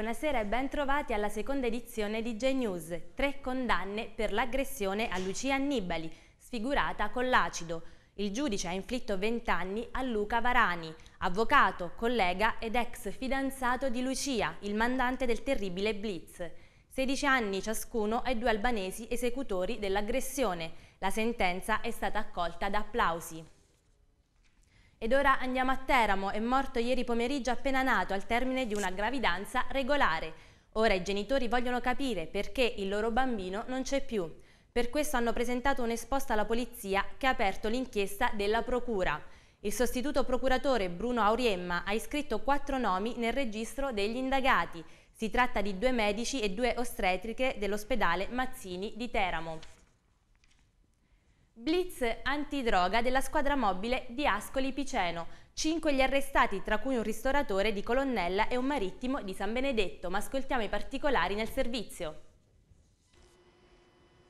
Buonasera e ben trovati alla seconda edizione di G-News. Tre condanne per l'aggressione a Lucia Annibali, sfigurata con l'acido. Il giudice ha inflitto 20 anni a Luca Varani, avvocato, collega ed ex fidanzato di Lucia, il mandante del terribile Blitz. 16 anni ciascuno ai due albanesi esecutori dell'aggressione. La sentenza è stata accolta da applausi. Ed ora andiamo a Teramo, è morto ieri pomeriggio appena nato al termine di una gravidanza regolare. Ora i genitori vogliono capire perché il loro bambino non c'è più. Per questo hanno presentato un'esposta alla polizia che ha aperto l'inchiesta della procura. Il sostituto procuratore Bruno Auriemma ha iscritto quattro nomi nel registro degli indagati. Si tratta di due medici e due ostretriche dell'ospedale Mazzini di Teramo. Blitz antidroga della squadra mobile di Ascoli Piceno. Cinque gli arrestati, tra cui un ristoratore di Colonnella e un marittimo di San Benedetto, ma ascoltiamo i particolari nel servizio.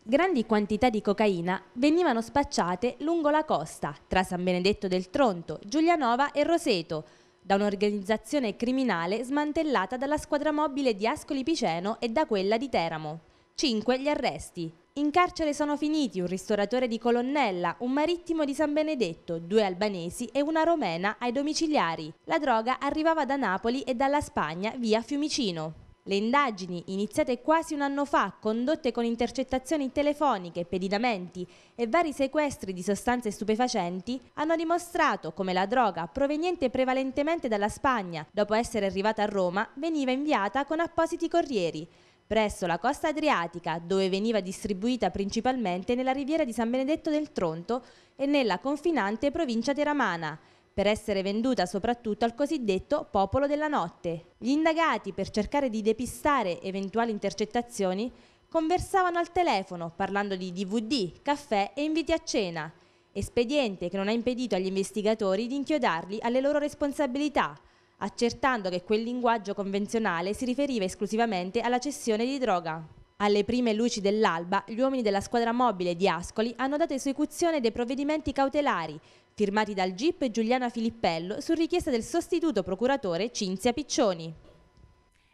Grandi quantità di cocaina venivano spacciate lungo la costa, tra San Benedetto del Tronto, Giulianova e Roseto, da un'organizzazione criminale smantellata dalla squadra mobile di Ascoli Piceno e da quella di Teramo. Cinque gli arresti, in carcere sono finiti un ristoratore di Colonnella, un marittimo di San Benedetto, due albanesi e una romena ai domiciliari. La droga arrivava da Napoli e dalla Spagna via Fiumicino. Le indagini, iniziate quasi un anno fa, condotte con intercettazioni telefoniche, pedinamenti e vari sequestri di sostanze stupefacenti, hanno dimostrato come la droga, proveniente prevalentemente dalla Spagna, dopo essere arrivata a Roma, veniva inviata con appositi corrieri presso la costa adriatica, dove veniva distribuita principalmente nella riviera di San Benedetto del Tronto e nella confinante provincia teramana, per essere venduta soprattutto al cosiddetto popolo della notte. Gli indagati, per cercare di depistare eventuali intercettazioni, conversavano al telefono parlando di DVD, caffè e inviti a cena, espediente che non ha impedito agli investigatori di inchiodarli alle loro responsabilità, accertando che quel linguaggio convenzionale si riferiva esclusivamente alla cessione di droga. Alle prime luci dell'alba, gli uomini della squadra mobile di Ascoli hanno dato esecuzione dei provvedimenti cautelari, firmati dal GIP Giuliana Filippello su richiesta del sostituto procuratore Cinzia Piccioni.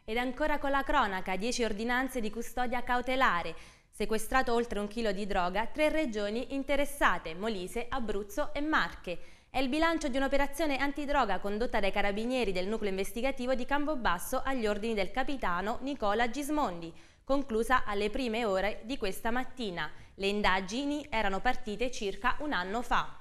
Ed ancora con la cronaca, 10 ordinanze di custodia cautelare, sequestrato oltre un chilo di droga, tre regioni interessate, Molise, Abruzzo e Marche. È il bilancio di un'operazione antidroga condotta dai carabinieri del nucleo investigativo di Campobasso agli ordini del capitano Nicola Gismondi, conclusa alle prime ore di questa mattina. Le indagini erano partite circa un anno fa.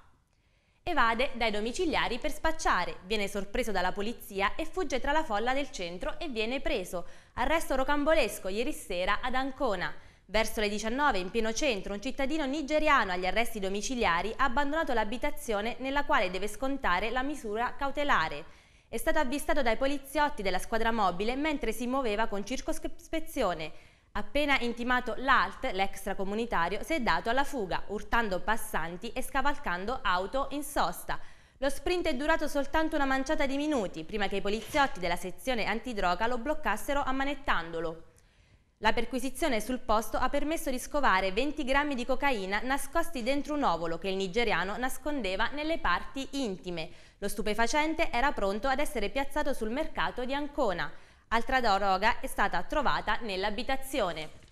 Evade dai domiciliari per spacciare, viene sorpreso dalla polizia e fugge tra la folla del centro e viene preso. Arresto rocambolesco ieri sera ad Ancona. Verso le 19 in pieno centro un cittadino nigeriano agli arresti domiciliari ha abbandonato l'abitazione nella quale deve scontare la misura cautelare. È stato avvistato dai poliziotti della squadra mobile mentre si muoveva con circospezione. Appena intimato l'ALT, l'extracomunitario, si è dato alla fuga, urtando passanti e scavalcando auto in sosta. Lo sprint è durato soltanto una manciata di minuti prima che i poliziotti della sezione antidroga lo bloccassero ammanettandolo. La perquisizione sul posto ha permesso di scovare 20 grammi di cocaina nascosti dentro un ovolo che il nigeriano nascondeva nelle parti intime. Lo stupefacente era pronto ad essere piazzato sul mercato di Ancona. Altra droga è stata trovata nell'abitazione.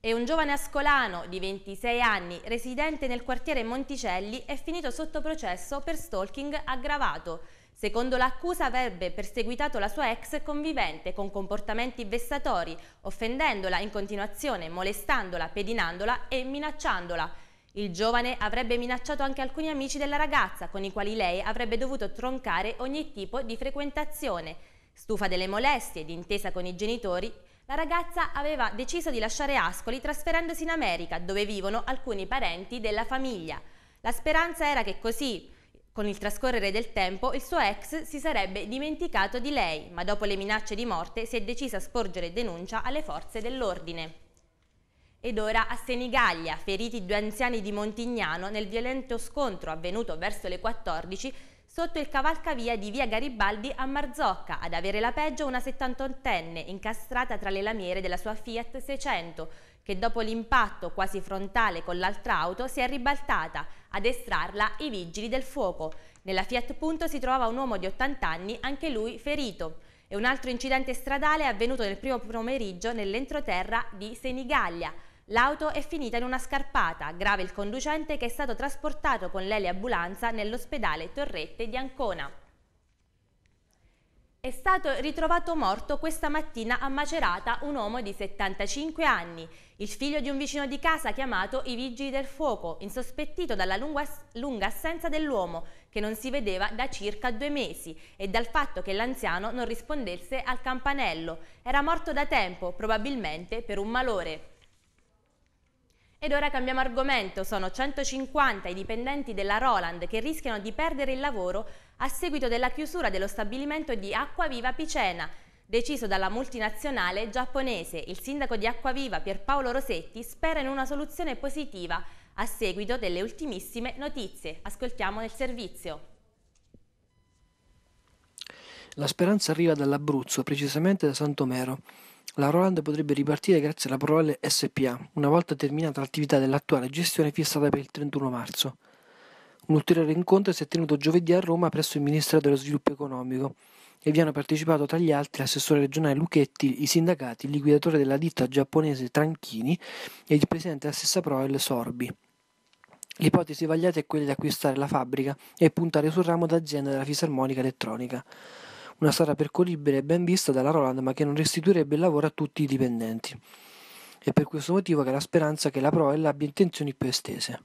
E un giovane ascolano di 26 anni, residente nel quartiere Monticelli, è finito sotto processo per stalking aggravato. Secondo l'accusa avrebbe perseguitato la sua ex convivente con comportamenti vessatori, offendendola in continuazione, molestandola, pedinandola e minacciandola. Il giovane avrebbe minacciato anche alcuni amici della ragazza con i quali lei avrebbe dovuto troncare ogni tipo di frequentazione. Stufa delle molestie, d'intesa con i genitori, la ragazza aveva deciso di lasciare Ascoli trasferendosi in America dove vivono alcuni parenti della famiglia. La speranza era che così con il trascorrere del tempo il suo ex si sarebbe dimenticato di lei, ma dopo le minacce di morte si è decisa a sporgere denuncia alle forze dell'ordine. Ed ora a Senigallia, feriti due anziani di Montignano nel violento scontro avvenuto verso le 14 sotto il cavalcavia di via Garibaldi a Marzocca, ad avere la peggio una 78enne incastrata tra le lamiere della sua Fiat 600, che dopo l'impatto quasi frontale con l'altra auto si è ribaltata ad estrarla i vigili del fuoco. Nella Fiat Punto si trovava un uomo di 80 anni, anche lui ferito. E un altro incidente stradale è avvenuto nel primo pomeriggio nell'entroterra di Senigallia. L'auto è finita in una scarpata, grave il conducente che è stato trasportato con l'eliambulanza nell'ospedale Torrette di Ancona. È stato ritrovato morto questa mattina a Macerata un uomo di 75 anni, il figlio di un vicino di casa chiamato i Vigili del Fuoco, insospettito dalla lunga, lunga assenza dell'uomo che non si vedeva da circa due mesi e dal fatto che l'anziano non rispondesse al campanello. Era morto da tempo, probabilmente per un malore. Ed ora cambiamo argomento, sono 150 i dipendenti della Roland che rischiano di perdere il lavoro a seguito della chiusura dello stabilimento di Acquaviva Picena, deciso dalla multinazionale giapponese. Il sindaco di Acquaviva Pierpaolo Rosetti spera in una soluzione positiva a seguito delle ultimissime notizie. Ascoltiamo nel servizio. La speranza arriva dall'Abruzzo, precisamente da Santomero. La Roland potrebbe ripartire grazie alla Proel SPA, una volta terminata l'attività dell'attuale gestione fissata per il 31 marzo. Un ulteriore incontro si è tenuto giovedì a Roma presso il Ministero dello Sviluppo Economico e vi hanno partecipato tra gli altri l'assessore regionale Luchetti, i sindacati, il liquidatore della ditta giapponese Tranchini e il presidente della stessa Proel Sorbi. L'ipotesi vagliata è quella di acquistare la fabbrica e puntare sul ramo d'azienda della fisarmonica elettronica una strada percorribile e ben vista dalla Roland ma che non restituirebbe il lavoro a tutti i dipendenti. È per questo motivo che la speranza che la Proel abbia intenzioni più estese.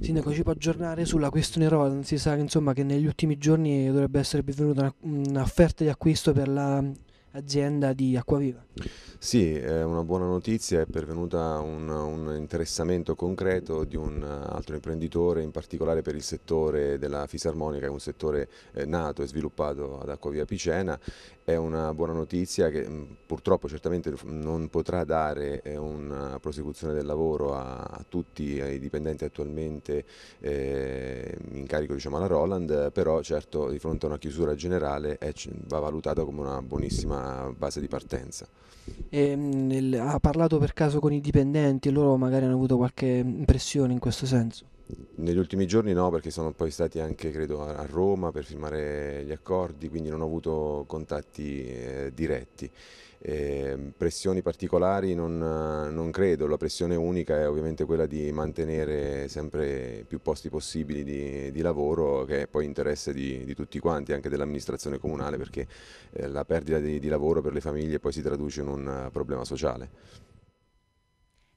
Sindaco, ci può aggiornare sulla questione Roland? Si sa insomma, che negli ultimi giorni dovrebbe essere venuta un'offerta di acquisto per la azienda di Acquaviva. Sì, è una buona notizia, è pervenuta un, un, interessamento concreto di un eh, altro imprenditore, in particolare per il settore della fisarmonica, che è un settore eh, nato e sviluppato ad Acquavia Picena. È una buona notizia che mm, purtroppo certamente non potrà dare eh, una prosecuzione del lavoro a, a tutti i dipendenti attualmente eh, in carico diciamo, alla Roland, però certo di fronte a una chiusura generale è, va valutata come una buonissima base di partenza. E, mm, nel, ha parlato per caso con i dipendenti, loro magari hanno avuto qualche impressione in questo senso? negli ultimi giorni no, perché sono poi stati anche, credo, a Roma per firmare gli accordi, quindi non ho avuto contatti eh, diretti. Eh, pressioni particolari non, non, credo, la pressione unica è ovviamente quella di mantenere sempre più posti possibili di, di lavoro, che è poi interesse di, di tutti quanti, anche dell'amministrazione comunale, perché eh, la perdita di, di lavoro per le famiglie poi si traduce in un eh, problema sociale.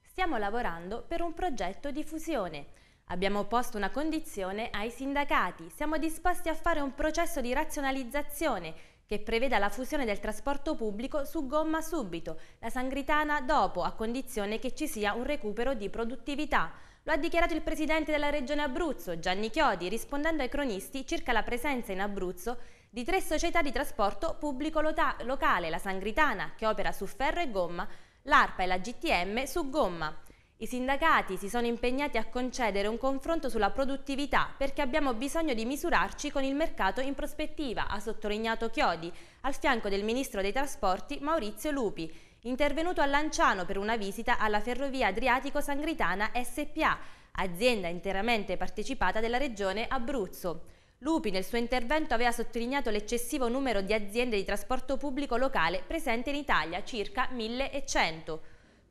Stiamo lavorando per un progetto di fusione Abbiamo posto una condizione ai sindacati, siamo disposti a fare un processo di razionalizzazione che preveda la fusione del trasporto pubblico su gomma subito, la sangritana dopo, a condizione che ci sia un recupero di produttività. Lo ha dichiarato il presidente della regione Abruzzo, Gianni Chiodi, rispondendo ai cronisti circa la presenza in Abruzzo di tre società di trasporto pubblico locale, la Sangritana, che opera su ferro e gomma, l'ARPA e la GTM su gomma. I sindacati si sono impegnati a concedere un confronto sulla produttività perché abbiamo bisogno di misurarci con il mercato in prospettiva, ha sottolineato Chiodi, al fianco del ministro dei trasporti Maurizio Lupi, intervenuto a Lanciano per una visita alla Ferrovia Adriatico-Sangritana SPA, azienda interamente partecipata della regione Abruzzo. Lupi nel suo intervento aveva sottolineato l'eccessivo numero di aziende di trasporto pubblico locale presente in Italia, circa 1100.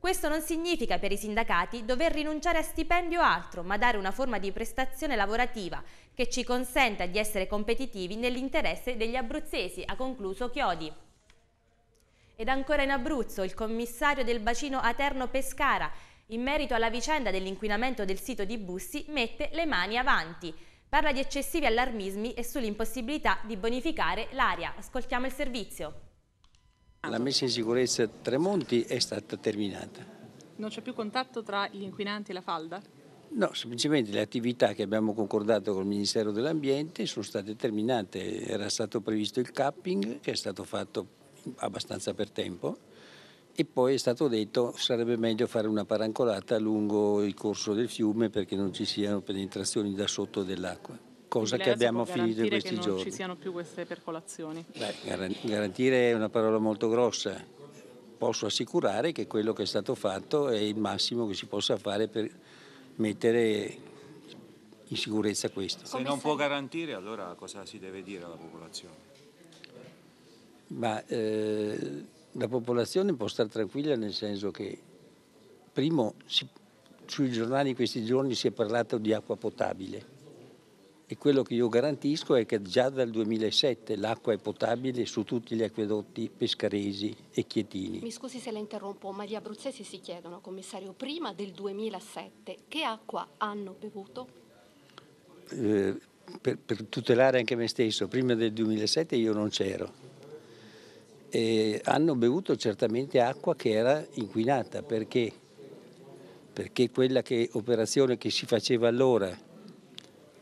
Questo non significa per i sindacati dover rinunciare a stipendio o altro, ma dare una forma di prestazione lavorativa che ci consenta di essere competitivi nell'interesse degli abruzzesi, ha concluso Chiodi. Ed ancora in Abruzzo, il commissario del bacino Aterno-Pescara, in merito alla vicenda dell'inquinamento del sito di Bussi, mette le mani avanti. Parla di eccessivi allarmismi e sull'impossibilità di bonificare l'aria. Ascoltiamo il servizio. Ah, la messa in sicurezza Tremonti è stata terminata. Non c'è più contatto tra gli inquinanti e la falda? No, semplicemente le attività che abbiamo concordato con il Ministero dell'Ambiente sono state terminate. Era stato previsto il capping, che è stato fatto abbastanza per tempo, e poi è stato detto che sarebbe meglio fare una parancolata lungo il corso del fiume perché non ci siano penetrazioni da sotto dell'acqua cosa che abbiamo finito in questi giorni. non ci siano più queste percolazioni. Beh, garantire è una parola molto grossa. Posso assicurare che quello che è stato fatto è il massimo che si possa fare per mettere in sicurezza questo. Se non può garantire, allora cosa si deve dire alla popolazione? Ma eh, la popolazione può stare tranquilla nel senso che, primo, si, sui giornali in questi giorni si è parlato di acqua potabile e quello che io garantisco è che già dal 2007 l'acqua è potabile su tutti gli acquedotti pescaresi e chietini. Mi scusi se la interrompo, ma gli abruzzesi si chiedono, commissario, prima del 2007 che acqua hanno bevuto? Eh, per, per tutelare anche me stesso, prima del 2007 io non c'ero. Eh, hanno bevuto certamente acqua che era inquinata perché, perché quella che, operazione che si faceva allora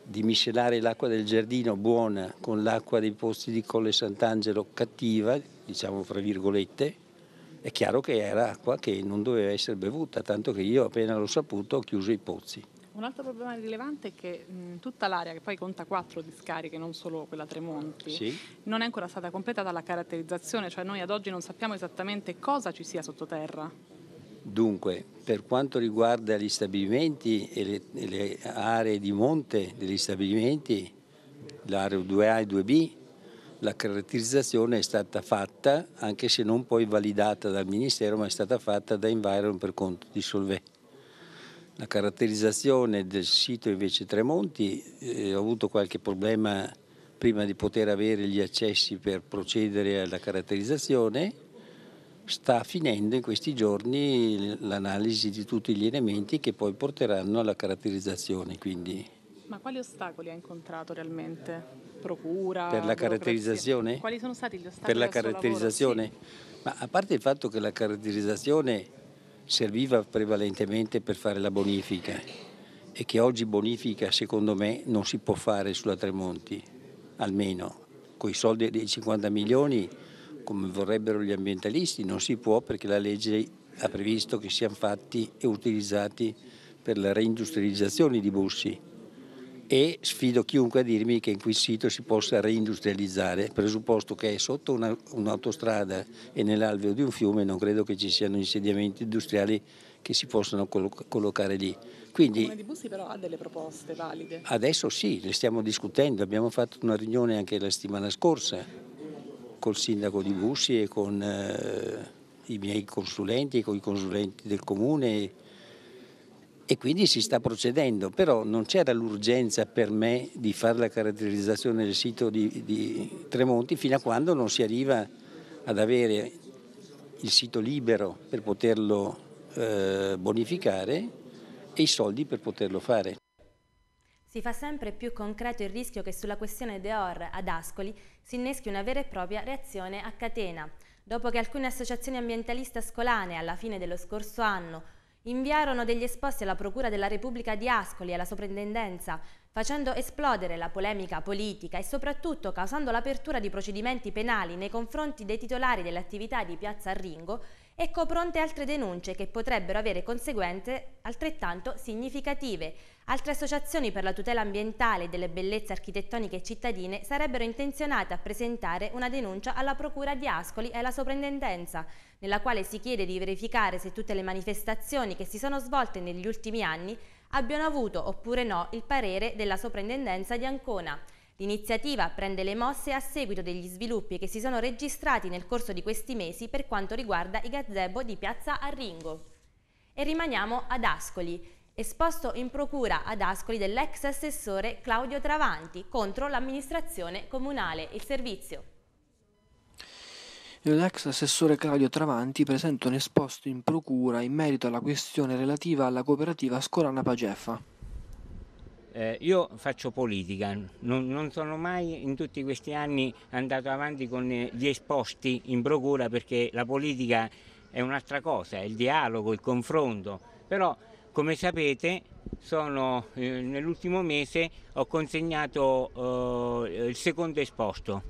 di miscelare l'acqua del giardino buona con l'acqua dei posti di Colle Sant'Angelo cattiva, diciamo fra virgolette, è chiaro che era acqua che non doveva essere bevuta, tanto che io appena l'ho saputo ho chiuso i pozzi. Un altro problema rilevante è che mh, tutta l'area, che poi conta quattro discariche, non solo quella Tremonti, sì. non è ancora stata completata la caratterizzazione, cioè noi ad oggi non sappiamo esattamente cosa ci sia sottoterra. Dunque, per quanto riguarda gli stabilimenti e le, le aree di monte degli stabilimenti, l'area 2A e 2B, la caratterizzazione è stata fatta, anche se non poi validata dal Ministero, ma è stata fatta da Environ per conto di Solvè. La caratterizzazione del sito invece Tremonti, eh, ho avuto qualche problema prima di poter avere gli accessi per procedere alla caratterizzazione, sta finendo in questi giorni l'analisi di tutti gli elementi che poi porteranno alla caratterizzazione. Quindi. Ma quali ostacoli ha incontrato realmente? Procura? Per la caratterizzazione? Quali sono stati gli ostacoli? Per la caratterizzazione? sì. Ma a parte il fatto che la caratterizzazione serviva prevalentemente per fare la bonifica e che oggi bonifica secondo me non si può fare sulla Tremonti, almeno con i soldi dei 50 milioni come vorrebbero gli ambientalisti, non si può perché la legge ha previsto che siano fatti e utilizzati per la reindustrializzazione di Bussi e sfido chiunque a dirmi che in quel sito si possa reindustrializzare, presupposto che è sotto una, un'autostrada e nell'alveo di un fiume, non credo che ci siano insediamenti industriali che si possano collocare lì. Quindi, il Comune di Bussi però ha delle proposte valide? Adesso sì, le stiamo discutendo, abbiamo fatto una riunione anche la settimana scorsa col sindaco di Bussi e con eh, i miei consulenti e con i consulenti del comune e quindi si sta procedendo, però non c'era l'urgenza per me di fare la caratterizzazione del sito di, di Tremonti fino a quando non si arriva ad avere il sito libero per poterlo eh, bonificare e i soldi per poterlo fare. Si fa sempre più concreto il rischio che sulla questione Deor ad Ascoli si inneschi una vera e propria reazione a catena. Dopo che alcune associazioni ambientaliste ascolane, alla fine dello scorso anno, inviarono degli esposti alla Procura della Repubblica di Ascoli e alla Soprintendenza, facendo esplodere la polemica politica e soprattutto causando l'apertura di procedimenti penali nei confronti dei titolari delle attività di Piazza Arringo, ecco pronte altre denunce che potrebbero avere conseguenze altrettanto significative, Altre associazioni per la tutela ambientale e delle bellezze architettoniche cittadine sarebbero intenzionate a presentare una denuncia alla Procura di Ascoli e alla Soprintendenza, nella quale si chiede di verificare se tutte le manifestazioni che si sono svolte negli ultimi anni abbiano avuto oppure no il parere della Soprintendenza di Ancona. L'iniziativa prende le mosse a seguito degli sviluppi che si sono registrati nel corso di questi mesi per quanto riguarda i gazebo di Piazza Arringo. E rimaniamo ad Ascoli esposto in procura ad Ascoli dell'ex assessore Claudio Travanti contro l'amministrazione comunale. Il servizio. L'ex assessore Claudio Travanti presenta un esposto in procura in merito alla questione relativa alla cooperativa Scolana Pageffa. Eh, io faccio politica, non, non, sono mai in tutti questi anni andato avanti con eh, gli esposti in procura perché la politica è un'altra cosa, è il dialogo, il confronto, però come sapete sono, eh, nell'ultimo mese ho consegnato eh, il secondo esposto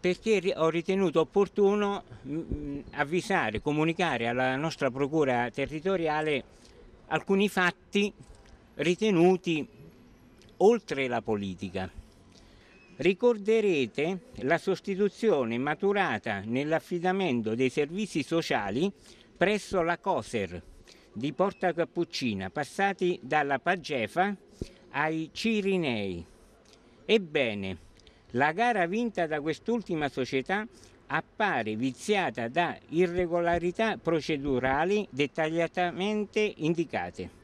perché ho ritenuto opportuno mh, mm, mm, avvisare, comunicare alla nostra procura territoriale alcuni fatti ritenuti oltre la politica. Ricorderete la sostituzione maturata nell'affidamento dei servizi sociali presso la COSER, di Porta Cappuccina, passati dalla Pagefa ai Cirinei. Ebbene, la gara vinta da quest'ultima società appare viziata da irregolarità procedurali dettagliatamente indicate.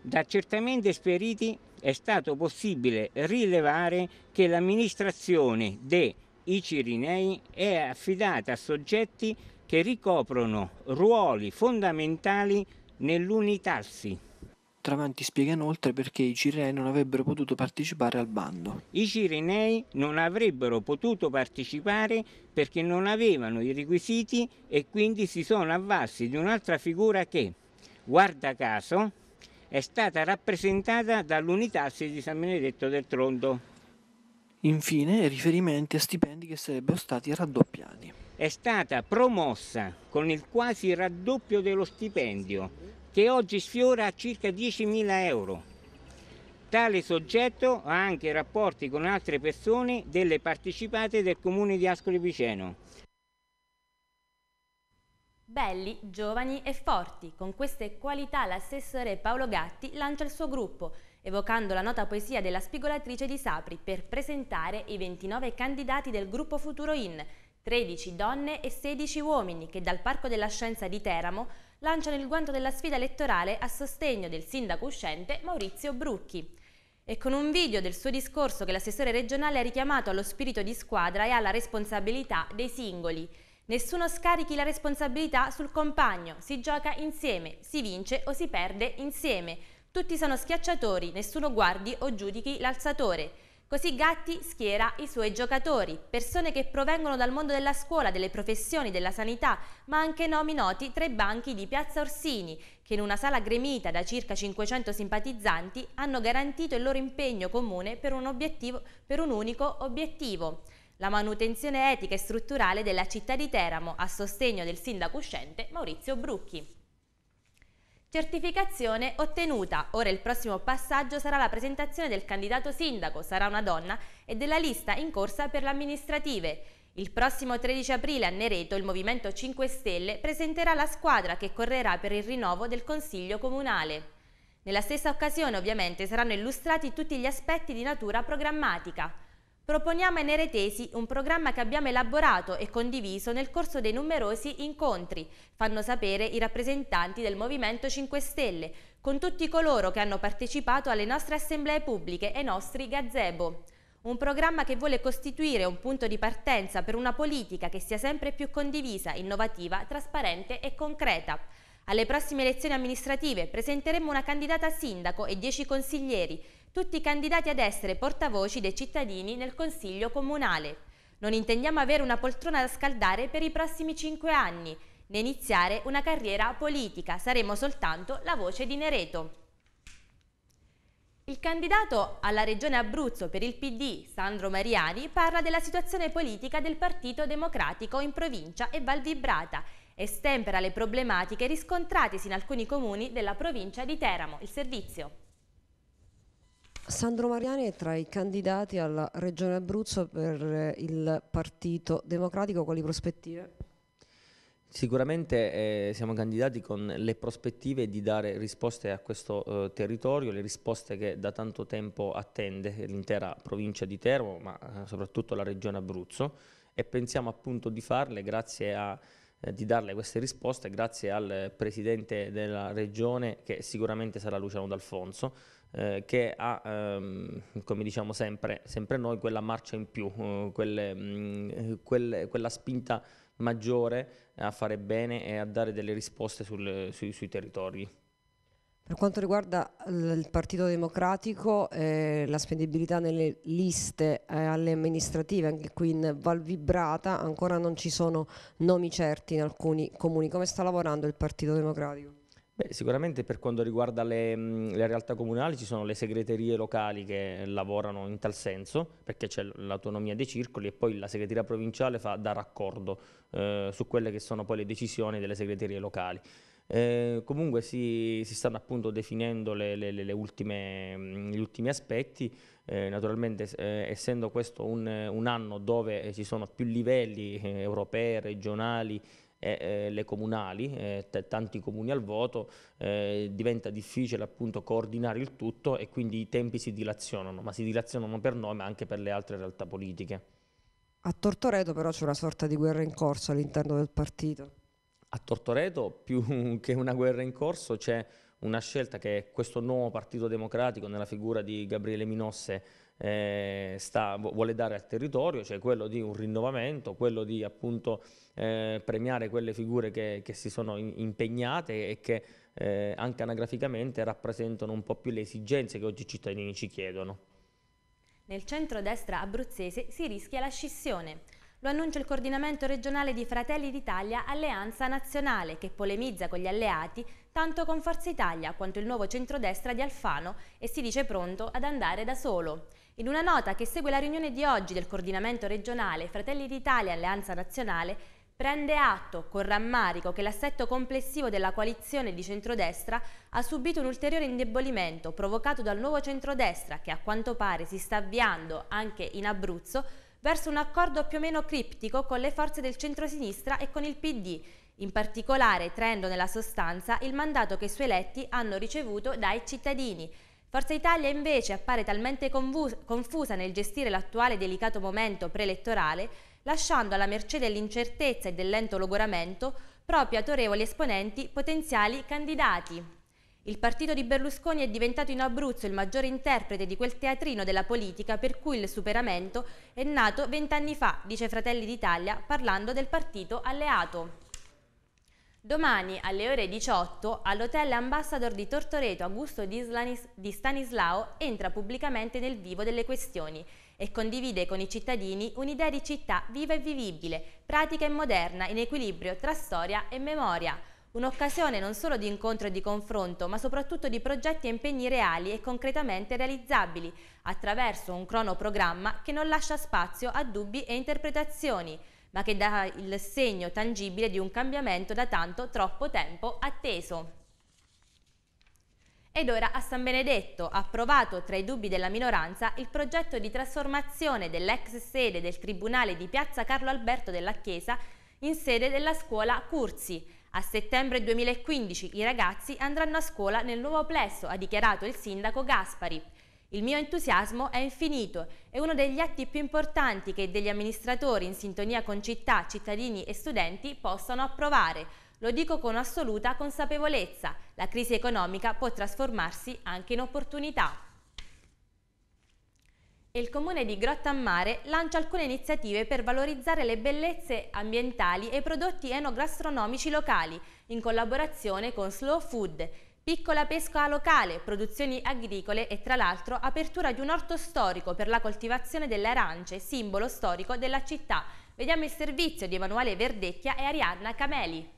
Da accertamenti esperiti è stato possibile rilevare che l'amministrazione dei Cirinei è affidata a soggetti che ricoprono ruoli fondamentali nell'unitarsi. Travanti spiega inoltre perché i cirenei non avrebbero potuto partecipare al bando. I Cirenei non avrebbero potuto partecipare perché non avevano i requisiti e quindi si sono avvalsi di un'altra figura che, guarda caso, è stata rappresentata dall'unitarsi di San Benedetto del Tronto. Infine riferimenti a stipendi che sarebbero stati raddoppiati è stata promossa con il quasi raddoppio dello stipendio, che oggi sfiora a circa 10.000 euro. Tale soggetto ha anche rapporti con altre persone delle partecipate del comune di Ascoli Piceno. Belli, giovani e forti, con queste qualità l'assessore Paolo Gatti lancia il suo gruppo, evocando la nota poesia della spigolatrice di Sapri per presentare i 29 candidati del gruppo Futuro In, 13 donne e 16 uomini che dal Parco della Scienza di Teramo lanciano il guanto della sfida elettorale a sostegno del sindaco uscente Maurizio Brucchi. E con un video del suo discorso che l'assessore regionale ha richiamato allo spirito di squadra e alla responsabilità dei singoli. Nessuno scarichi la responsabilità sul compagno, si gioca insieme, si vince o si perde insieme. Tutti sono schiacciatori, nessuno guardi o giudichi l'alzatore. Così Gatti schiera i suoi giocatori, persone che provengono dal mondo della scuola, delle professioni, della sanità, ma anche nomi noti tra i banchi di Piazza Orsini, che in una sala gremita da circa 500 simpatizzanti hanno garantito il loro impegno comune per un, obiettivo, per un unico obiettivo, la manutenzione etica e strutturale della città di Teramo, a sostegno del sindaco uscente Maurizio Brucchi. Certificazione ottenuta. Ora il prossimo passaggio sarà la presentazione del candidato sindaco, sarà una donna, e della lista in corsa per le amministrative. Il prossimo 13 aprile a Nereto il Movimento 5 Stelle presenterà la squadra che correrà per il rinnovo del Consiglio Comunale. Nella stessa occasione ovviamente saranno illustrati tutti gli aspetti di natura programmatica proponiamo ai Tesi, un programma che abbiamo elaborato e condiviso nel corso dei numerosi incontri, fanno sapere i rappresentanti del Movimento 5 Stelle, con tutti coloro che hanno partecipato alle nostre assemblee pubbliche e nostri gazebo. Un programma che vuole costituire un punto di partenza per una politica che sia sempre più condivisa, innovativa, trasparente e concreta. Alle prossime elezioni amministrative presenteremo una candidata sindaco e 10 consiglieri tutti candidati ad essere portavoci dei cittadini nel Consiglio Comunale. Non intendiamo avere una poltrona da scaldare per i prossimi cinque anni, né iniziare una carriera politica, saremo soltanto la voce di Nereto. Il candidato alla Regione Abruzzo per il PD, Sandro Mariani, parla della situazione politica del Partito Democratico in provincia e Val Vibrata stempera le problematiche riscontratesi in alcuni comuni della provincia di Teramo. Il servizio. Sandro Mariani è tra i candidati alla Regione Abruzzo per eh, il Partito Democratico, quali prospettive? Sicuramente eh, siamo candidati con le prospettive di dare risposte a questo eh, territorio, le risposte che da tanto tempo attende l'intera provincia di Teramo, ma eh, soprattutto la regione Abruzzo e pensiamo appunto di farle grazie a eh, di darle queste risposte grazie al eh, Presidente della Regione che sicuramente sarà Luciano D'Alfonso eh, che ha, ehm, come diciamo sempre, sempre, noi, quella marcia in più, eh, quelle, mh, mm, quelle, quella spinta maggiore a fare bene e a dare delle risposte sul, sui, sui territori. Per quanto riguarda il Partito Democratico, eh, la spendibilità nelle liste eh, alle amministrative, anche qui in Valvibrata, ancora non ci sono nomi certi in alcuni comuni. Come sta lavorando il Partito Democratico? Beh, sicuramente per quanto riguarda le, le, realtà comunali ci sono le segreterie locali che lavorano in tal senso perché c'è l'autonomia dei circoli e poi la segreteria provinciale fa da raccordo eh, su quelle che sono poi le decisioni delle segreterie locali. Eh, comunque si, si, stanno appunto definendo le, le, ultime, gli ultimi aspetti, eh, naturalmente eh, essendo questo un, un, anno dove ci sono più livelli eh, europei, regionali, e le comunali, tanti comuni al voto, diventa difficile appunto coordinare il tutto e quindi i tempi si dilazionano, ma si dilazionano per noi ma anche per le altre realtà politiche. A Tortoreto però c'è una sorta di guerra in corso all'interno del partito. A Tortoreto più che una guerra in corso c'è una scelta che questo nuovo partito democratico nella figura di Gabriele Minosse eh, sta, vuole dare al territorio, cioè quello di un rinnovamento, quello di appunto eh, premiare quelle figure che, che si sono in, impegnate e che eh, anche anagraficamente rappresentano un po' più le esigenze che oggi i cittadini ci chiedono. Nel centro-destra abruzzese si rischia la scissione. Lo annuncia il coordinamento regionale di Fratelli d'Italia Alleanza Nazionale, che polemizza con gli alleati tanto con Forza Italia quanto il nuovo centrodestra di Alfano e si dice pronto ad andare da solo. In una nota che segue la riunione di oggi del coordinamento regionale Fratelli d'Italia Alleanza Nazionale prende atto con rammarico che l'assetto complessivo della coalizione di centrodestra ha subito un ulteriore indebolimento provocato dal nuovo centrodestra che a quanto pare si sta avviando anche in Abruzzo verso un accordo più o meno criptico con le forze del centrosinistra e con il PD, in particolare traendo nella sostanza il mandato che i suoi eletti hanno ricevuto dai cittadini Forza Italia invece appare talmente confusa nel gestire l'attuale delicato momento preelettorale, lasciando alla mercé dell'incertezza e del lento logoramento propri autorevoli esponenti potenziali candidati. Il partito di Berlusconi è diventato in Abruzzo il maggiore interprete di quel teatrino della politica per cui il superamento è nato vent'anni fa, dice Fratelli d'Italia, parlando del partito alleato. Domani alle ore 18 all'Hotel Ambassador di Tortoreto Augusto di, Stanislao entra pubblicamente nel vivo delle questioni e condivide con i cittadini un'idea di città viva e vivibile, pratica e moderna in equilibrio tra storia e memoria. Un'occasione non solo di incontro e di confronto, ma soprattutto di progetti e impegni reali e concretamente realizzabili, attraverso un cronoprogramma che non lascia spazio a dubbi e interpretazioni ma che dà il segno tangibile di un cambiamento da tanto troppo tempo atteso. Ed ora a San Benedetto, approvato tra i dubbi della minoranza il progetto di trasformazione dell'ex sede del Tribunale di Piazza Carlo Alberto della Chiesa in sede della scuola Curzi. A settembre 2015 i ragazzi andranno a scuola nel nuovo plesso, ha dichiarato il sindaco Gaspari. Il mio entusiasmo è infinito, è uno degli atti più importanti che degli amministratori in sintonia con città, cittadini e studenti possono approvare. Lo dico con assoluta consapevolezza, la crisi economica può trasformarsi anche in opportunità. Il comune di Grottammare lancia alcune iniziative per valorizzare le bellezze ambientali e i prodotti enogastronomici locali, in collaborazione con Slow Food piccola pesca locale, produzioni agricole e tra l'altro apertura di un orto storico per la coltivazione delle arance, simbolo storico della città. Vediamo il servizio di Emanuele Verdecchia e Arianna Cameli.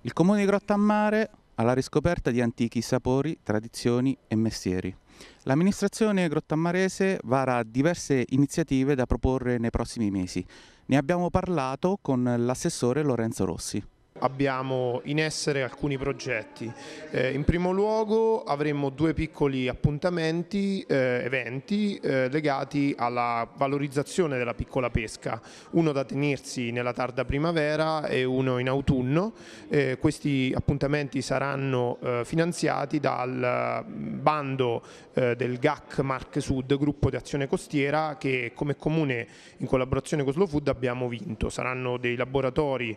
Il comune di Grotta ha la riscoperta di antichi sapori, tradizioni e mestieri. L'amministrazione grottammarese vara diverse iniziative da proporre nei prossimi mesi. Ne abbiamo parlato con l'assessore Lorenzo Rossi. Abbiamo in essere alcuni progetti. Eh, in primo luogo avremo due piccoli appuntamenti, eh, eventi eh, legati alla valorizzazione della piccola pesca, uno da tenersi nella tarda primavera e uno in autunno. Eh, questi appuntamenti saranno eh, finanziati dal mm, bando eh, del GAC Mark Sud, gruppo di azione costiera, che come comune in collaborazione con Slow Food abbiamo vinto. Saranno dei laboratori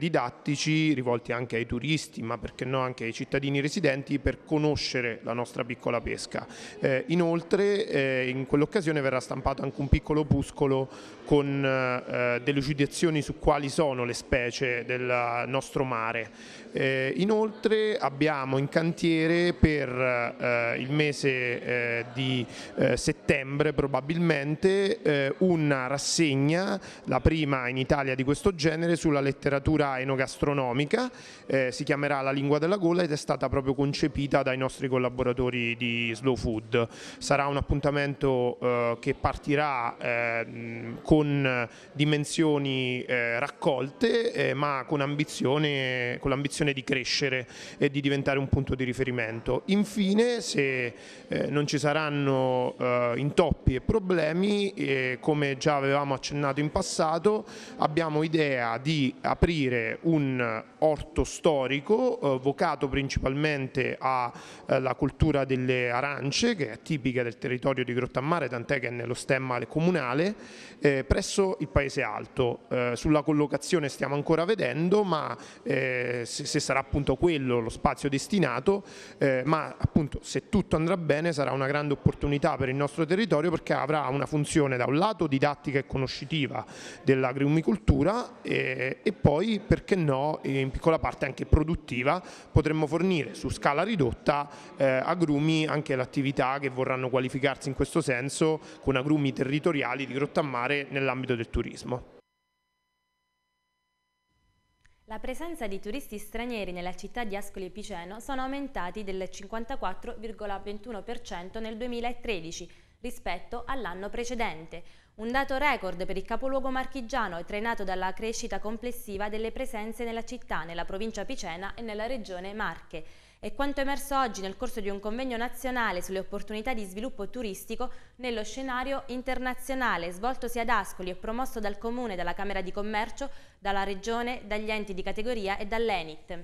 didattici pratici rivolti anche ai turisti, ma perché no anche ai cittadini residenti per conoscere la nostra piccola pesca. Eh, inoltre eh, in quell'occasione verrà stampato anche un piccolo opuscolo con eh, delucidazioni su quali sono le specie del nostro mare. Eh, inoltre abbiamo in cantiere per eh, il mese eh, di eh, settembre probabilmente eh, una rassegna, la prima in Italia di questo genere, sulla letteratura enogastronomica, eh, si chiamerà La lingua della gola ed è stata proprio concepita dai nostri collaboratori di Slow Food. Sarà un appuntamento che partirà ehm, con dimensioni raccolte ma con l'ambizione condizione di crescere e di diventare un punto di riferimento. Infine, se eh, non ci saranno eh, intoppi e problemi, eh, come già avevamo accennato in passato, abbiamo idea di aprire un orto storico vocato principalmente alla cultura delle arance, che è tipica del territorio di Grottammare, tant'è che è nello stemma comunale, presso il Paese Alto. sulla collocazione stiamo ancora vedendo, ma se se sarà appunto quello lo spazio destinato, eh, ma appunto se tutto andrà bene sarà una grande opportunità per il nostro territorio perché avrà una funzione da un lato didattica e conoscitiva dell'agrumicoltura e, eh, e poi perché no in piccola parte anche produttiva potremmo fornire su scala ridotta eh, agrumi anche l'attività che vorranno qualificarsi in questo senso con agrumi territoriali di Grottammare nell'ambito del turismo. La presenza di turisti stranieri nella città di Ascoli Piceno sono aumentati del 54,21% nel 2013 rispetto all'anno precedente, un dato record per il capoluogo marchigiano trainato dalla crescita complessiva delle presenze nella città, nella provincia picena e nella regione Marche. È quanto emerso oggi nel corso di un convegno nazionale sulle opportunità di sviluppo turistico nello scenario internazionale, svoltosi ad Ascoli e promosso dal Comune, dalla Camera di Commercio, dalla Regione, dagli enti di categoria e dall'Enit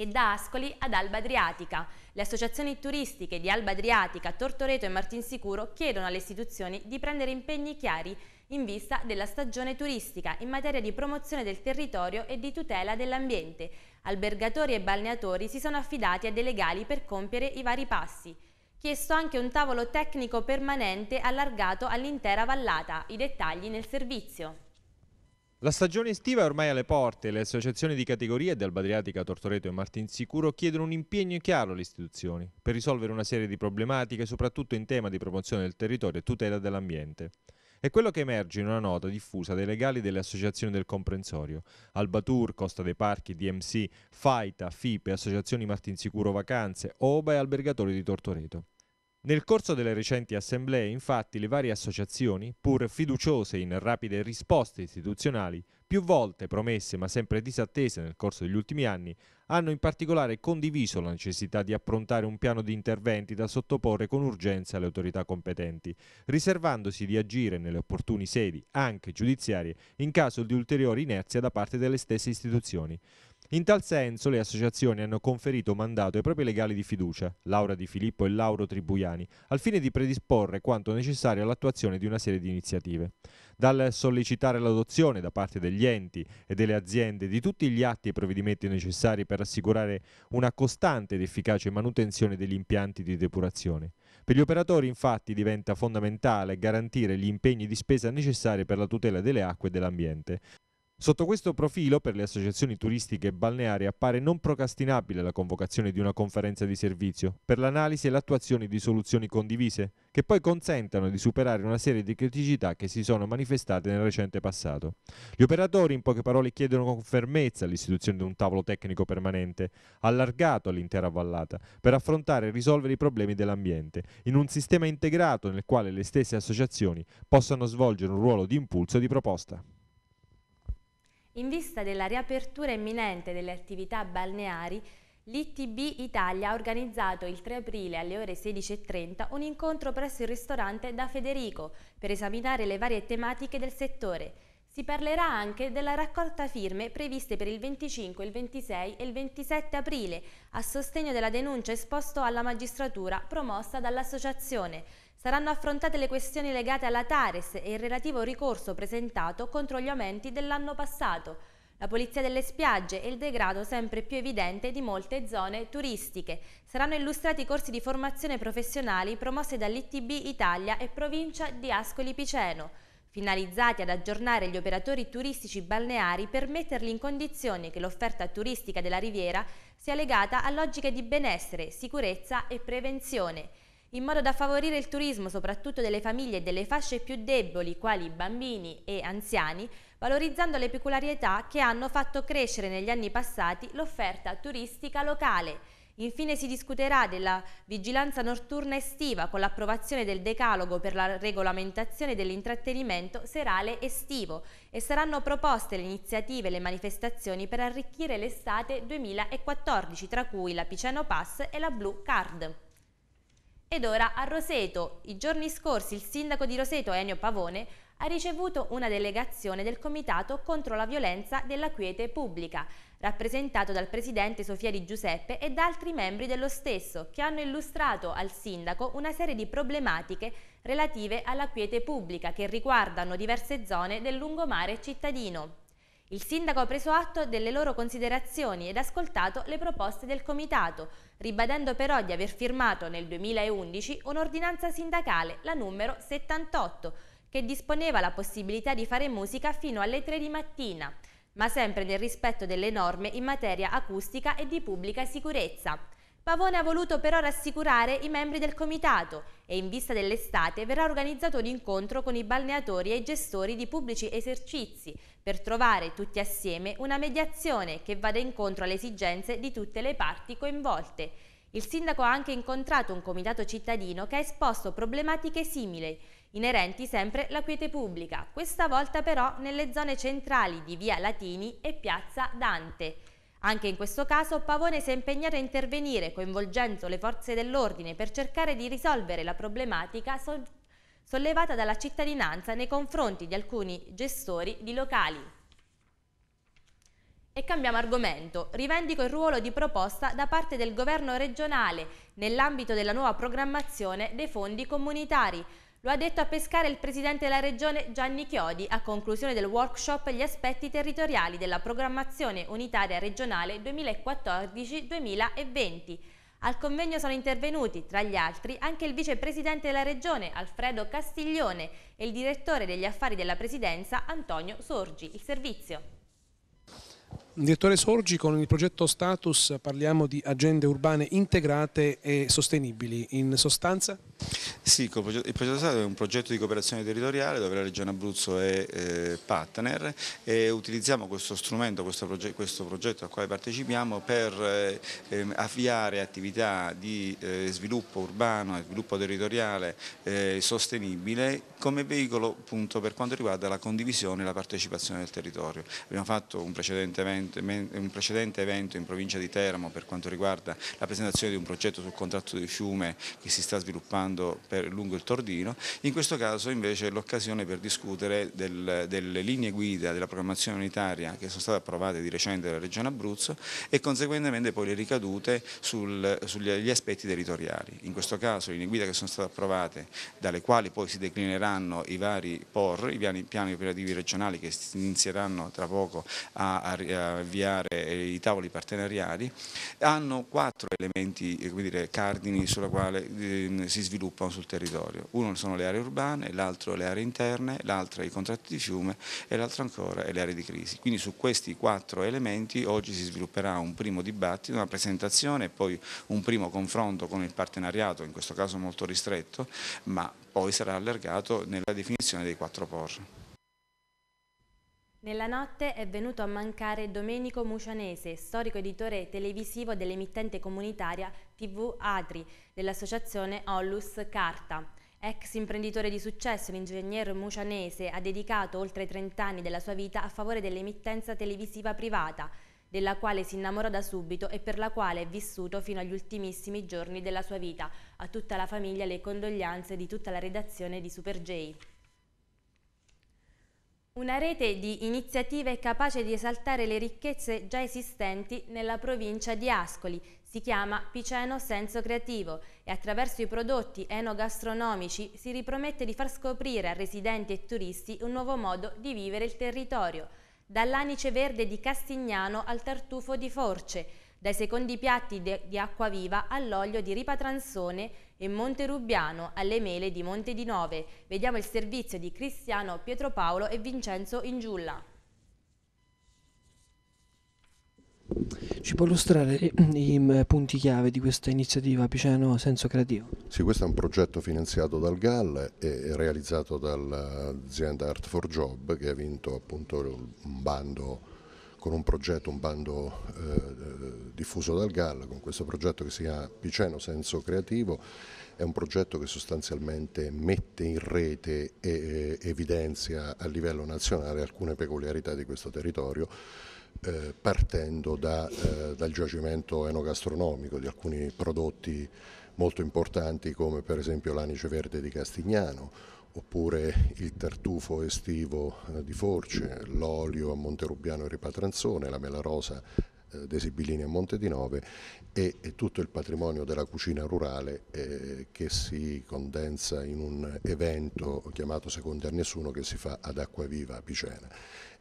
e da Ascoli ad Alba Adriatica. Le associazioni turistiche di Alba Adriatica, Tortoreto e Martinsicuro chiedono alle istituzioni di prendere impegni chiari in vista della stagione turistica in materia di promozione del territorio e di tutela dell'ambiente. Albergatori e balneatori si sono affidati a dei legali per compiere i vari passi. Chiesto anche un tavolo tecnico permanente allargato all'intera vallata, i dettagli nel servizio. La stagione estiva è ormai alle porte e le associazioni di categoria di Alba Tortoreto e Martinsicuro chiedono un impegno chiaro alle istituzioni per risolvere una serie di problematiche, soprattutto in tema di promozione del territorio e tutela dell'ambiente. È quello che emerge in una nota diffusa dai legali delle associazioni del comprensorio, Albatur, Costa dei Parchi, DMC, Faita, FIPE, Associazioni Martinsicuro Vacanze, OBA e Albergatori di Tortoreto. Nel corso delle recenti assemblee, infatti, le varie associazioni, pur fiduciose in rapide risposte istituzionali, più volte promesse ma sempre disattese nel corso degli ultimi anni, hanno in particolare condiviso la necessità di approntare un piano di interventi da sottoporre con urgenza alle autorità competenti, riservandosi di agire nelle opportuni sedi, anche giudiziarie, in caso di ulteriore inerzia da parte delle stesse istituzioni. In tal senso le associazioni hanno conferito mandato ai propri legali di fiducia, Laura Di Filippo e Lauro Tribuiani, al fine di predisporre quanto necessario all'attuazione di una serie di iniziative. Dal sollecitare l'adozione da parte degli enti e delle aziende di tutti gli atti e provvedimenti necessari per assicurare una costante ed efficace manutenzione degli impianti di depurazione. Per gli operatori infatti diventa fondamentale garantire gli impegni di spesa necessari per la tutela delle acque e dell'ambiente, Sotto questo profilo, per le associazioni turistiche e balneari appare non procrastinabile la convocazione di una conferenza di servizio per l'analisi e l'attuazione di soluzioni condivise, che poi consentano di superare una serie di criticità che si sono manifestate nel recente passato. Gli operatori, in poche parole, chiedono con fermezza l'istituzione di un tavolo tecnico permanente, allargato all'intera vallata, per affrontare e risolvere i problemi dell'ambiente, in un sistema integrato nel quale le stesse associazioni possano svolgere un ruolo di impulso e di proposta in vista della riapertura imminente delle attività balneari L'ITB Italia ha organizzato il 3 aprile alle ore 16.30 un incontro presso il ristorante da Federico per esaminare le varie tematiche del settore. Si parlerà anche della raccolta firme previste per il 25, il 26 e il 27 aprile a sostegno della denuncia esposta alla magistratura promossa dall'associazione. Saranno affrontate le questioni legate alla Tares e il relativo ricorso presentato contro gli aumenti dell'anno passato, la polizia delle spiagge e il degrado sempre più evidente di molte zone turistiche. Saranno illustrati i corsi di formazione professionali promossi dall'ITB Italia e provincia di Ascoli Piceno finalizzati ad aggiornare gli operatori turistici balneari per metterli in condizione che l'offerta turistica della riviera sia legata a logiche di benessere, sicurezza e prevenzione in modo da favorire il turismo soprattutto delle famiglie e delle fasce più deboli, quali bambini e anziani, valorizzando le peculiarità che hanno fatto crescere negli anni passati l'offerta turistica locale. Infine si discuterà della vigilanza notturna estiva con l'approvazione del decalogo per la regolamentazione dell'intrattenimento serale estivo e saranno proposte le iniziative e le manifestazioni per arricchire l'estate 2014, tra cui la Piceno Pass e la Blue Card. Ed ora a Roseto. I giorni scorsi il sindaco di Roseto, Enio Pavone, ha ricevuto una delegazione del Comitato contro la violenza della quiete pubblica, rappresentato dal presidente Sofia Di Giuseppe e da altri membri dello stesso, che hanno illustrato al sindaco una serie di problematiche relative alla quiete pubblica che riguardano diverse zone del lungomare cittadino. Il sindaco ha preso atto delle loro considerazioni ed ascoltato le proposte del comitato, ribadendo però di aver firmato nel 2011 un'ordinanza sindacale, la numero 78, che disponeva la possibilità di fare musica fino alle 3 di mattina, ma sempre nel rispetto delle norme in materia acustica e di pubblica sicurezza. Pavone ha voluto però rassicurare i membri del comitato e in vista dell'estate verrà organizzato un incontro con i balneatori e i gestori di pubblici esercizi per trovare tutti assieme una mediazione che vada incontro alle esigenze di tutte le parti coinvolte. Il sindaco ha anche incontrato un comitato cittadino che ha esposto problematiche simili, inerenti sempre la quiete pubblica, questa volta però nelle zone centrali di Via Latini e Piazza Dante. Anche in questo caso Pavone si è impegnato a intervenire coinvolgendo le forze dell'ordine per cercare di risolvere la problematica sollevata dalla cittadinanza nei confronti di alcuni gestori di locali. E cambiamo argomento. Rivendico il ruolo di proposta da parte del governo regionale nell'ambito della nuova programmazione dei fondi comunitari. Lo ha detto a pescare il presidente della regione Gianni Chiodi a conclusione del workshop Gli aspetti territoriali della programmazione unitaria regionale 2014-2020 al convegno sono intervenuti, tra gli altri, anche il vicepresidente della Regione Alfredo Castiglione e il direttore degli affari della Presidenza Antonio Sorgi. Il servizio. Direttore Sorgi, con il progetto Status parliamo di agende urbane integrate e sostenibili. In sostanza? Sì, il progetto SAD è un progetto di cooperazione territoriale dove la Regione Abruzzo è eh, partner e utilizziamo questo strumento, questo, progetto, questo al quale partecipiamo per eh, ehm, avviare attività di eh, sviluppo urbano e sviluppo territoriale sostenibile come veicolo appunto, per quanto riguarda la condivisione e la partecipazione del territorio. Abbiamo fatto un precedente, evento, un precedente evento in provincia di Teramo per quanto riguarda la presentazione di un progetto sul contratto del fiume che si sta sviluppando lavorando per, lungo il Tordino, in questo caso invece è l'occasione per discutere del, delle linee guida della programmazione unitaria che sono state approvate di recente dalla Regione Abruzzo e conseguentemente poi le ricadute sul, sugli aspetti territoriali, in questo caso le linee guida che sono state approvate dalle quali poi si declineranno i vari POR, i piani, piani operativi regionali che inizieranno tra poco a, a avviare i tavoli partenariali, hanno quattro elementi eh, dire, cardini sulla quale eh, si sviluppano sviluppano sul territorio. Uno sono le aree urbane, l'altro le aree interne, l'altro i contratti di fiume e l'altro ancora le aree di crisi. Quindi su questi quattro elementi oggi si svilupperà un primo dibattito, una presentazione e poi un primo confronto con il partenariato, in questo caso molto ristretto, ma poi sarà allargato nella definizione dei quattro POR. Nella notte è venuto a mancare Domenico Mucianese, storico editore televisivo dell'emittente comunitaria TV Adri dell'associazione Ollus Carta. Ex imprenditore di successo, l'ingegnere Mucianese ha dedicato oltre 30 anni della sua vita a favore dell'emittenza televisiva privata, della quale si innamorò da subito e per la quale è vissuto fino agli ultimissimi giorni della sua vita. A tutta la famiglia le condoglianze di tutta la redazione di Super J. Una rete di iniziative capace di esaltare le ricchezze già esistenti nella provincia di Ascoli. Si chiama Piceno Senso Creativo e attraverso i prodotti enogastronomici si ripromette di far scoprire a residenti e turisti un nuovo modo di vivere il territorio. Dall'anice verde di Castignano al tartufo di Force, dai secondi piatti di acqua viva all'olio di ripatranzone e Monterubbiano alle mele di Monte di Nove. Vediamo il servizio di Cristiano Pietropaolo e Vincenzo Ingiulla. Ci può illustrare eh, i mm, punti chiave di questa iniziativa Piceno Senso Creativo? Sì, questo è un progetto finanziato dal GAL e realizzato dall'azienda Art for Job che ha vinto appunto un bando con un progetto, un bando eh, diffuso dal GAL, con questo progetto che si chiama Piceno Senso Creativo, è un progetto che sostanzialmente mette in rete e eh, evidenzia a livello nazionale alcune peculiarità di questo territorio. Eh, partendo da, eh, dal giacimento enogastronomico di alcuni prodotti molto importanti come per esempio l'anice verde di Castignano oppure il tartufo estivo eh, di Force, l'olio a Monterubbiano e Ripatranzone, la melarosa eh, Sibillini a Monte di Nove e, tutto il patrimonio della cucina rurale eh, che si condensa in un evento chiamato Secondi a Nessuno che si fa ad Acquaviva a Picena.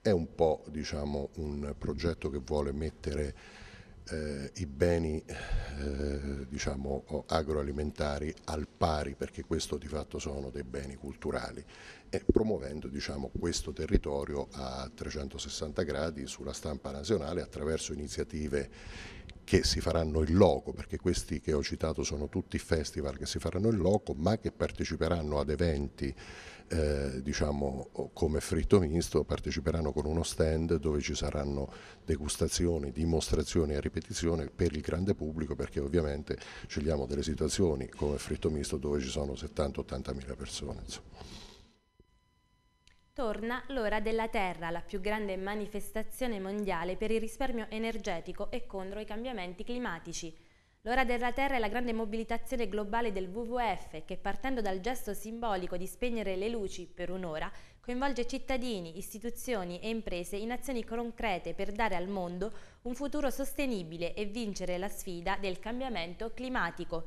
È un po' diciamo, un progetto che vuole mettere eh, i beni eh, diciamo, agroalimentari al pari, perché questo di fatto sono dei beni culturali, e promuovendo diciamo, questo territorio a 360 gradi sulla stampa nazionale attraverso iniziative che si faranno in loco, perché questi che ho citato sono tutti festival che si faranno in loco, ma che parteciperanno ad eventi eh, diciamo, come fritto misto parteciperanno con uno stand dove ci saranno degustazioni, dimostrazioni a ripetizione per il grande pubblico perché ovviamente scegliamo delle situazioni come fritto misto dove ci sono 70-80 mila persone. Insomma. Torna l'ora della Terra, la più grande manifestazione mondiale per il risparmio energetico e contro i cambiamenti climatici. L'ora della Terra è la grande mobilitazione globale del WWF che partendo dal gesto simbolico di spegnere le luci per un'ora coinvolge cittadini, istituzioni e imprese in azioni concrete per dare al mondo un futuro sostenibile e vincere la sfida del cambiamento climatico.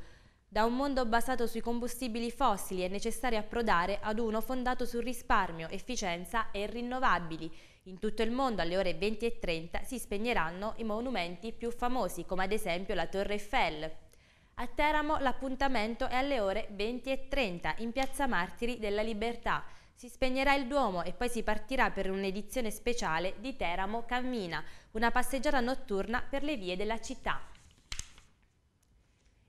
Da un mondo basato sui combustibili fossili è necessario approdare ad uno fondato sul risparmio, efficienza e rinnovabili in tutto il mondo alle ore 20.30 si spegneranno i monumenti più famosi come ad esempio la Torre Eiffel. A Teramo l'appuntamento è alle ore 20.30 in Piazza Martiri della Libertà. Si spegnerà il Duomo e poi si partirà per un'edizione speciale di Teramo Cammina, una passeggiata notturna per le vie della città.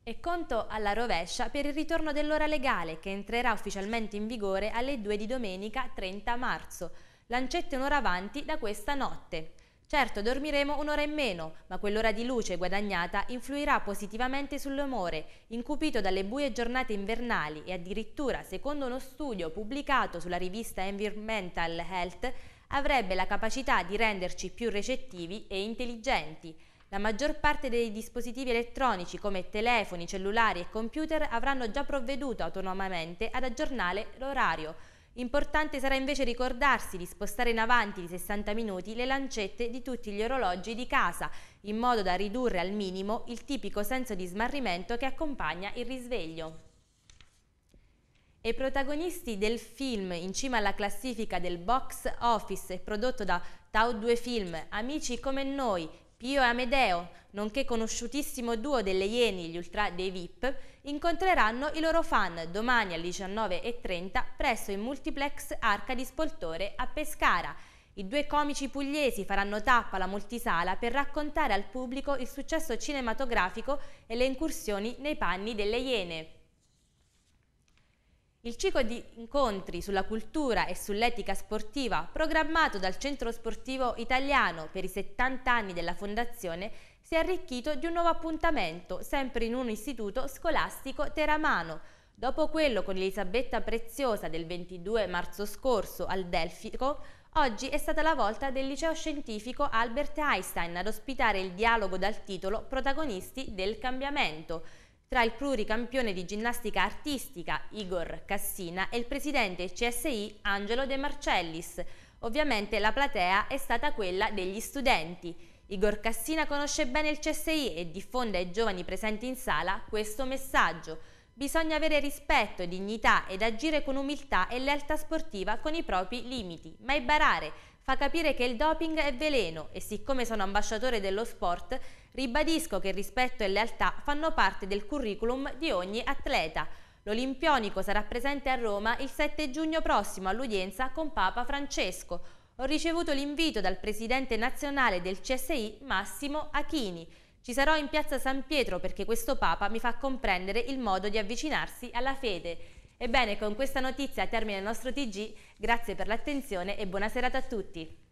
E conto alla rovescia per il ritorno dell'ora legale che entrerà ufficialmente in vigore alle 2 di domenica 30 marzo. Lancette un'ora avanti da questa notte. Certo, dormiremo un'ora in meno, ma quell'ora di luce guadagnata influirà positivamente sull'umore, incupito dalle buie giornate invernali e addirittura, secondo uno studio pubblicato sulla rivista Environmental Health, avrebbe la capacità di renderci più recettivi e intelligenti. La maggior parte dei dispositivi elettronici come telefoni, cellulari e computer avranno già provveduto autonomamente ad aggiornare l'orario, Importante sarà invece ricordarsi di spostare in avanti di 60 minuti le lancette di tutti gli orologi di casa, in modo da ridurre al minimo il tipico senso di smarrimento che accompagna il risveglio. E i protagonisti del film in cima alla classifica del box office prodotto da Tau 2 Film, Amici come noi, Pio e Amedeo, nonché conosciutissimo duo delle Ieni, gli ultra dei VIP, incontreranno i loro fan domani alle 19.30 presso il multiplex Arca di Spoltore a Pescara. I due comici pugliesi faranno tappa alla multisala per raccontare al pubblico il successo cinematografico e le incursioni nei panni delle Iene. Il ciclo di incontri sulla cultura e sull'etica sportiva, programmato dal Centro Sportivo Italiano per i 70 anni della Fondazione, si è arricchito di un nuovo appuntamento, sempre in un istituto scolastico teramano. Dopo quello con Elisabetta Preziosa del 22 marzo scorso al Delfico, oggi è stata la volta del liceo scientifico Albert Einstein ad ospitare il dialogo dal titolo Protagonisti del cambiamento, tra il pluricampione di ginnastica artistica Igor Cassina e il presidente CSI Angelo De Marcellis. Ovviamente la platea è stata quella degli studenti. Igor Cassina conosce bene il CSI e diffonde ai giovani presenti in sala questo messaggio. Bisogna avere rispetto, dignità ed agire con umiltà e lealtà sportiva con i propri limiti, ma è barare fa capire che il doping è veleno e siccome sono ambasciatore dello sport Ribadisco che rispetto e lealtà fanno parte del curriculum di ogni atleta. L'Olimpionico sarà presente a Roma il 7 giugno prossimo all'udienza con Papa Francesco. Ho ricevuto l'invito dal presidente nazionale del CSI Massimo Achini. Ci sarò in piazza San Pietro perché questo Papa mi fa comprendere il modo di avvicinarsi alla fede. Ebbene, con questa notizia termina il nostro TG. Grazie per l'attenzione e buona serata a tutti.